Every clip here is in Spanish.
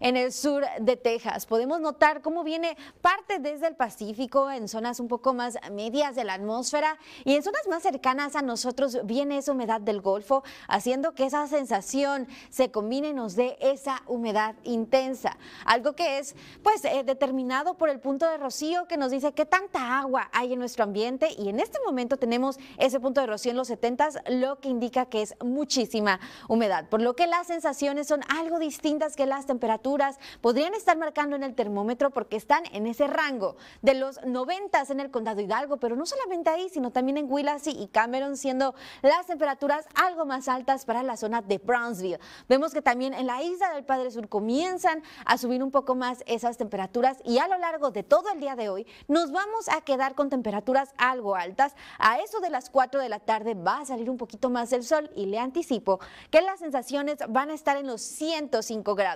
en el sur de Texas. Podemos notar cómo viene parte desde el Pacífico, en zonas un poco más medias de la atmósfera y en zonas más cercanas a nosotros viene esa humedad del Golfo, haciendo que esa sensación se combine y nos dé esa humedad intensa. Algo que es pues eh, determinado por el punto de rocío que nos dice qué tanta agua hay en nuestro ambiente y en este momento tenemos ese punto de rocío en los 70, lo que indica que es muchísima humedad, por lo que las sensaciones son algo distintas que las temperaturas podrían estar marcando en el termómetro porque están en ese rango de los 90 en el condado Hidalgo, pero no solamente ahí, sino también en Willacy y Cameron, siendo las temperaturas algo más altas para la zona de Brownsville. Vemos que también en la isla del Padre Sur comienzan a subir un poco más esas temperaturas y a lo largo de todo el día de hoy nos vamos a quedar con temperaturas algo altas. A eso de las 4 de la tarde va a salir un poquito más el sol y le anticipo que las sensaciones van a estar en los 105 grados.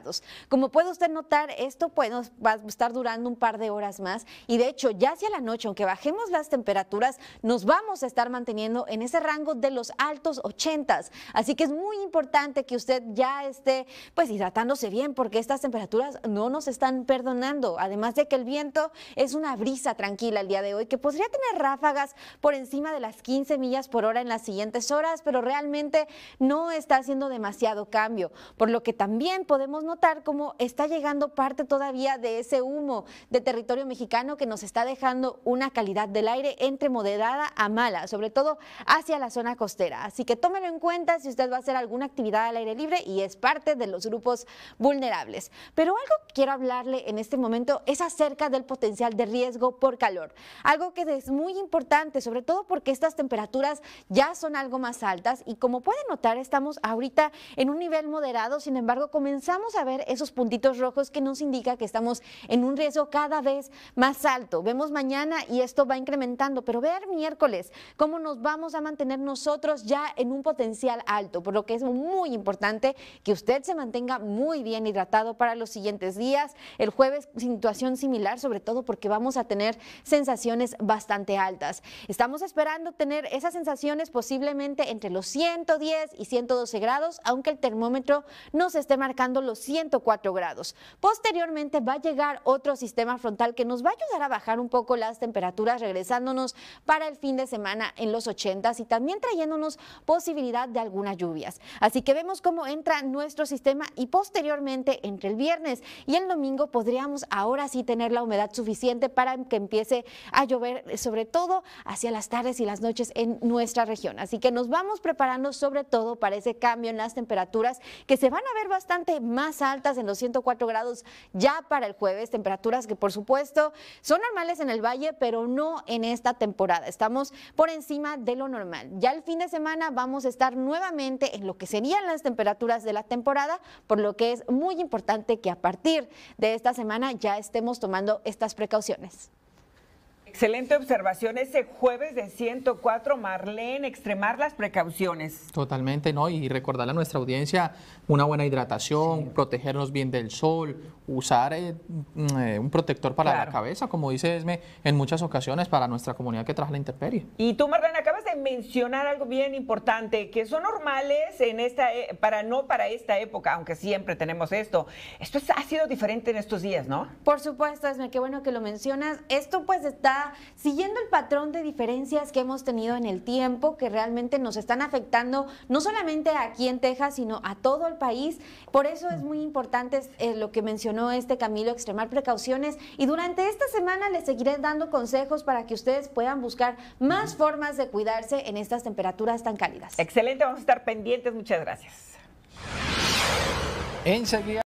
Como puede usted notar, esto puede, va a estar durando un par de horas más y de hecho ya hacia la noche, aunque bajemos las temperaturas, nos vamos a estar manteniendo en ese rango de los altos 80. Así que es muy importante que usted ya esté pues hidratándose bien porque estas temperaturas no nos están perdonando. Además de que el viento es una brisa tranquila el día de hoy que podría tener ráfagas por encima de las 15 millas por hora en las siguientes horas, pero realmente no está haciendo demasiado cambio, por lo que también podemos notar cómo está llegando parte todavía de ese humo de territorio mexicano que nos está dejando una calidad del aire entre moderada a mala, sobre todo hacia la zona costera. Así que tómelo en cuenta si usted va a hacer alguna actividad al aire libre y es parte de los grupos vulnerables. Pero algo que quiero hablarle en este momento es acerca del potencial de riesgo por calor, algo que es muy importante, sobre todo porque estas temperaturas ya son algo más altas y como pueden notar estamos ahorita en un nivel moderado, sin embargo comenzamos a ver esos puntitos rojos que nos indica que estamos en un riesgo cada vez más alto. Vemos mañana y esto va incrementando, pero ver miércoles cómo nos vamos a mantener nosotros ya en un potencial alto, por lo que es muy importante que usted se mantenga muy bien hidratado para los siguientes días. El jueves situación similar, sobre todo porque vamos a tener sensaciones bastante altas. Estamos esperando tener esas sensaciones posiblemente entre los 110 y 112 grados, aunque el termómetro nos esté marcando los 104 grados. Posteriormente va a llegar otro sistema frontal que nos va a ayudar a bajar un poco las temperaturas, regresándonos para el fin de semana en los 80 y también trayéndonos posibilidad de algunas lluvias. Así que vemos cómo entra nuestro sistema y posteriormente entre el viernes y el domingo podríamos ahora sí tener la humedad suficiente para que empiece a llover, eh, sobre todo hacia las tardes y las noches en nuestra región. Así que nos vamos preparando sobre todo para ese cambio en las temperaturas que se van a ver bastante más más altas en los 104 grados ya para el jueves, temperaturas que por supuesto son normales en el valle, pero no en esta temporada. Estamos por encima de lo normal. Ya el fin de semana vamos a estar nuevamente en lo que serían las temperaturas de la temporada, por lo que es muy importante que a partir de esta semana ya estemos tomando estas precauciones. Excelente observación. Ese jueves de 104, Marlene, extremar las precauciones. Totalmente, ¿no? Y recordarle a nuestra audiencia una buena hidratación, protegernos bien del sol, usar eh, mm, eh, un protector para la cabeza, como dice Esme, en muchas ocasiones para nuestra comunidad que trabaja la intemperie. Y tú, Marlene, mencionar algo bien importante, que son normales en esta, e, para no para esta época, aunque siempre tenemos esto. Esto ha sido diferente en estos días, ¿no? Por supuesto, Esme, qué bueno que lo mencionas. Esto pues está siguiendo el patrón de diferencias que hemos tenido en el tiempo, que realmente nos están afectando no solamente aquí en Texas, sino a todo el país. Por eso es muy importante eh, lo que mencionó este Camilo, extremar precauciones. Y durante esta semana les seguiré dando consejos para que ustedes puedan buscar más formas de cuidar en estas temperaturas tan cálidas. Excelente, vamos a estar pendientes. Muchas gracias. Enseguida.